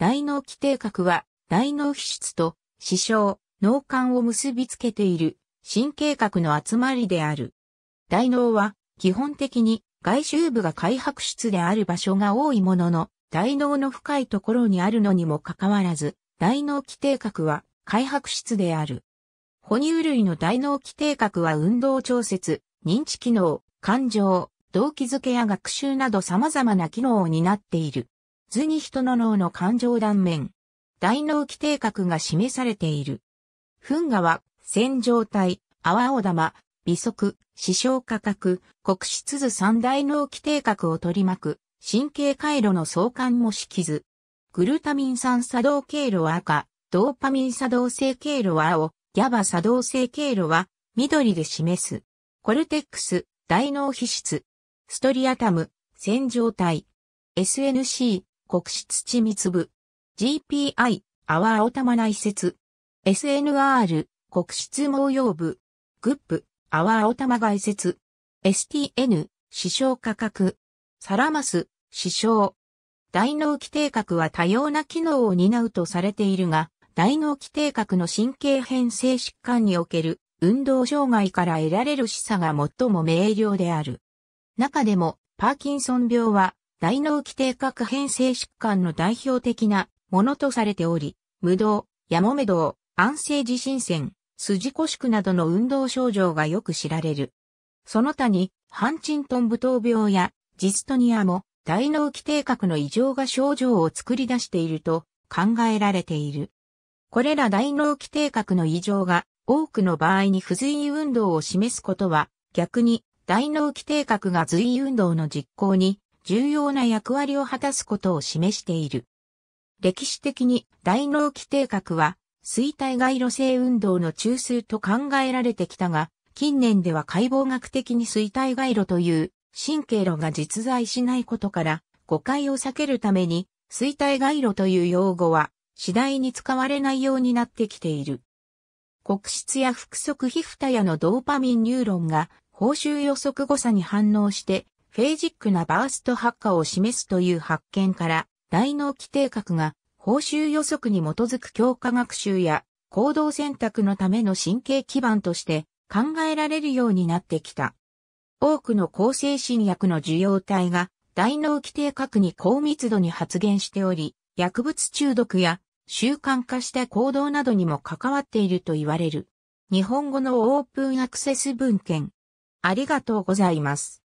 大脳基底核は、大脳皮質と、視床、脳幹を結びつけている、神経核の集まりである。大脳は、基本的に、外周部が開白質である場所が多いものの、大脳の深いところにあるのにもかかわらず、大脳基底核は、開白質である。哺乳類の大脳基底核は運動調節、認知機能、感情、動機づけや学習など様々な機能を担っている。図に人の脳の感情断面、大脳規定核が示されている。フンガは、線状体、泡青玉、微速、視床価格、黒質図三大脳規定核を取り巻く、神経回路の相関も式図。グルタミン酸作動経路は赤、ドーパミン作動性経路は青、ギャバ作動性経路は緑で示す。コルテックス、大脳皮質、ストリアタム、線状体、SNC、国質地密部。GPI、阿波青玉内説。SNR、国質毛用部。グップ、阿波青玉外説。STN、死傷価格。サラマス、死傷。大脳基底核は多様な機能を担うとされているが、大脳基底核の神経変性疾患における運動障害から得られる示唆が最も明瞭である。中でも、パーキンソン病は大脳基底核変性疾患の代表的なものとされており、無動、やもめ動、安静地震線、筋腰縮などの運動症状がよく知られる。その他に、ハンチントン舞踏病やジストニアも大脳基底核の異常が症状を作り出していると考えられている。これら大脳基底核の異常が多くの場合に不随意運動を示すことは逆に大脳基底核が随意運動の実行に重要な役割を果たすことを示している。歴史的に大脳基底核は衰退外路性運動の中枢と考えられてきたが、近年では解剖学的に衰退外路という神経路が実在しないことから誤解を避けるために衰退外路という用語は次第に使われないようになってきている。黒質や複足皮膚蓋やのドーパミンニューロンが報酬予測誤差に反応してフェイジックなバースト発火を示すという発見から、大脳基底核が報酬予測に基づく強化学習や行動選択のための神経基盤として考えられるようになってきた。多くの抗精神薬の受容体が大脳基底核に高密度に発現しており、薬物中毒や習慣化した行動などにも関わっていると言われる。日本語のオープンアクセス文献。ありがとうございます。